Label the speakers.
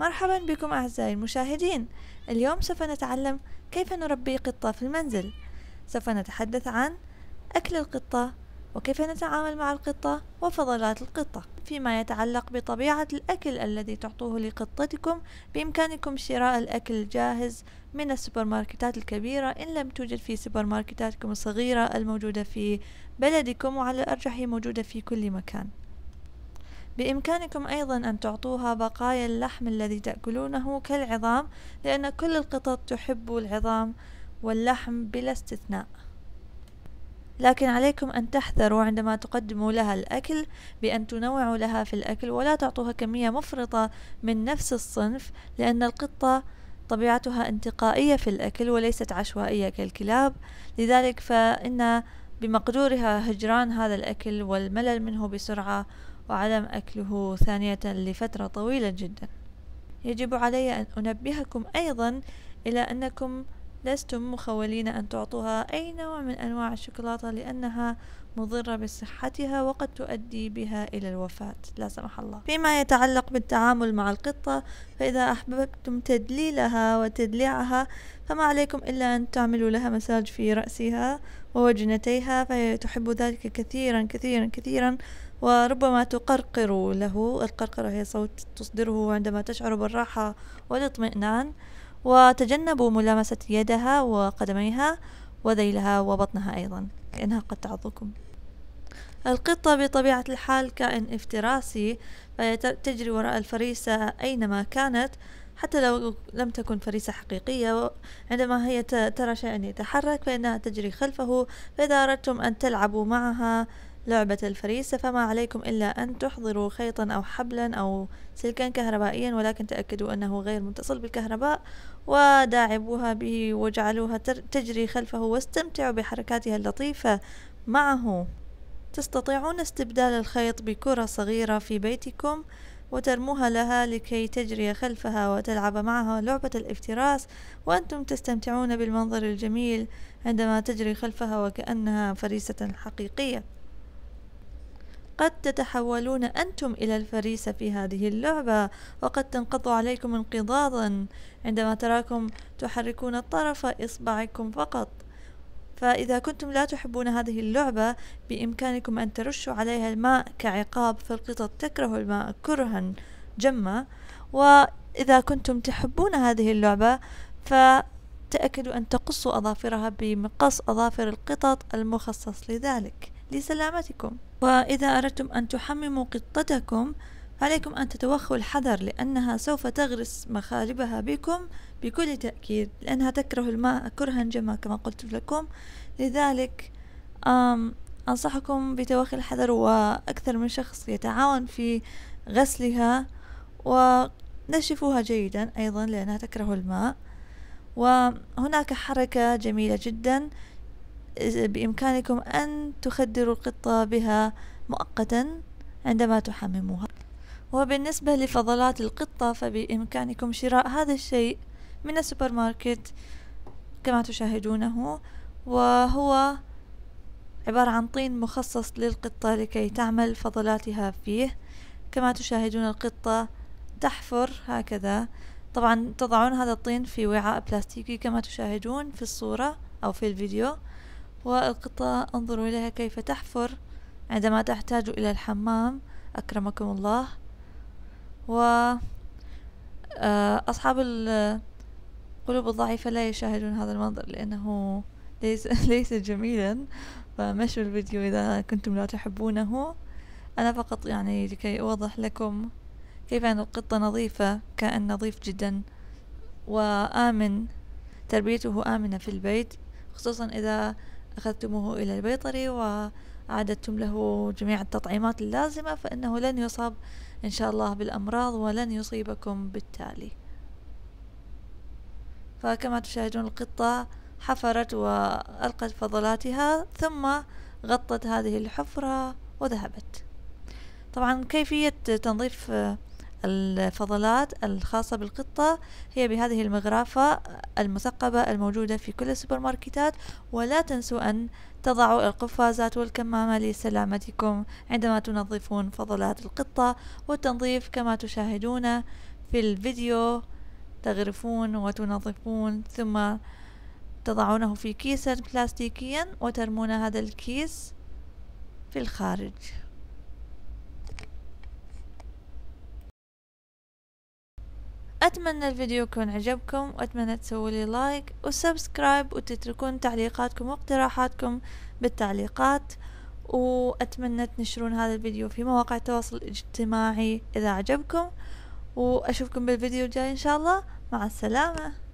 Speaker 1: مرحبا بكم أعزائي المشاهدين اليوم سوف نتعلم كيف نربي قطة في المنزل سوف نتحدث عن أكل القطة وكيف نتعامل مع القطة وفضلات القطة فيما يتعلق بطبيعة الأكل الذي تعطوه لقطتكم بإمكانكم شراء الأكل الجاهز من السوبر ماركتات الكبيرة إن لم توجد في سوبر ماركتاتكم الصغيرة الموجودة في بلدكم وعلى الأرجح موجودة في كل مكان بإمكانكم أيضا أن تعطوها بقايا اللحم الذي تأكلونه كالعظام لأن كل القطط تحب العظام واللحم بلا استثناء لكن عليكم أن تحذروا عندما تقدموا لها الأكل بأن تنوعوا لها في الأكل ولا تعطوها كمية مفرطة من نفس الصنف لأن القطة طبيعتها انتقائية في الأكل وليست عشوائية كالكلاب لذلك فإن بمقدورها هجران هذا الأكل والملل منه بسرعة وعدم أكله ثانية لفترة طويلة جدا يجب علي أن أنبهكم أيضا إلى أنكم لستم مخولين أن تعطوها أي نوع من أنواع الشوكولاتة لأنها مضرة بصحتها وقد تؤدي بها إلى الوفاة لا سمح الله فيما يتعلق بالتعامل مع القطة فإذا أحببتم تدليلها وتدليعها فما عليكم إلا أن تعملوا لها مساج في رأسها ووجنتيها فهي تحب ذلك كثيرا كثيرا كثيرا وربما تقرقر له القرقرة هي صوت تصدره عندما تشعر بالراحة والاطمئنان وتجنبوا ملامسة يدها وقدميها وذيلها وبطنها أيضا لأنها قد تعضكم القطة بطبيعة الحال كائن افتراسي فتجري وراء الفريسة أينما كانت حتى لو لم تكن فريسة حقيقية عندما هي ترى شيئا يتحرك فإنها تجري خلفه فإذا أردتم أن تلعبوا معها لعبة الفريسة فما عليكم إلا أن تحضروا خيطا أو حبلا أو سلكا كهربائيا ولكن تأكدوا أنه غير متصل بالكهرباء وداعبوها به وجعلوها تجري خلفه واستمتعوا بحركاتها اللطيفة معه تستطيعون استبدال الخيط بكرة صغيرة في بيتكم وترموها لها لكي تجري خلفها وتلعب معها لعبة الافتراس وأنتم تستمتعون بالمنظر الجميل عندما تجري خلفها وكأنها فريسة حقيقية قد تتحولون أنتم إلى الفريسة في هذه اللعبة وقد تنقض عليكم انقضاضا عندما تراكم تحركون طرف إصبعكم فقط فإذا كنتم لا تحبون هذه اللعبة بإمكانكم أن ترشوا عليها الماء كعقاب فالقطط تكره الماء كرها جما وإذا كنتم تحبون هذه اللعبة فتأكدوا أن تقصوا أظافرها بمقص أظافر القطط المخصص لذلك لسلامتكم وإذا أردتم أن تحمموا قطتكم عليكم أن تتوخوا الحذر لأنها سوف تغرس مخالبها بكم بكل تأكيد لأنها تكره الماء كرها جما كما قلت لكم لذلك أنصحكم بتوخي الحذر وأكثر من شخص يتعاون في غسلها ونشفوها جيدا أيضا لأنها تكره الماء وهناك حركة جميلة جدا بإمكانكم أن تخدروا القطة بها مؤقتا عندما تحمموها وبالنسبة لفضلات القطة فبإمكانكم شراء هذا الشيء من السوبر ماركت كما تشاهدونه وهو عبارة عن طين مخصص للقطة لكي تعمل فضلاتها فيه كما تشاهدون القطة تحفر هكذا طبعا تضعون هذا الطين في وعاء بلاستيكي كما تشاهدون في الصورة أو في الفيديو والقطة انظروا إليها كيف تحفر عندما تحتاج إلى الحمام أكرمكم الله و آه، أصحاب القلوب الضعيفة لا يشاهدون هذا المنظر لأنه ليس, ليس جميلا فمشوا الفيديو إذا كنتم لا تحبونه أنا فقط يعني لكي أوضح لكم كيف أن القطة نظيفة كائن نظيف جدا وآمن تربيته آمنة في البيت خصوصا إذا أخذتموه إلى البيطري وأعددتم له جميع التطعيمات اللازمة فإنه لن يصاب إن شاء الله بالأمراض ولن يصيبكم بالتالي فكما تشاهدون القطة حفرت وألقت فضلاتها ثم غطت هذه الحفرة وذهبت طبعا كيفية تنظيف الفضلات الخاصة بالقطة هي بهذه المغرافة المثقبة الموجودة في كل السوبر ماركتات ولا تنسوا أن تضعوا القفازات والكمامة لسلامتكم عندما تنظفون فضلات القطة والتنظيف كما تشاهدون في الفيديو تغرفون وتنظفون ثم تضعونه في كيس بلاستيكيا وترمون هذا الكيس في الخارج أتمنى الفيديو يكون عجبكم وأتمنى تسووا لي لايك وسبسكرايب وتتركون تعليقاتكم واقتراحاتكم بالتعليقات وأتمنى تنشرون هذا الفيديو في مواقع التواصل الاجتماعي إذا عجبكم وأشوفكم بالفيديو الجاي إن شاء الله مع السلامة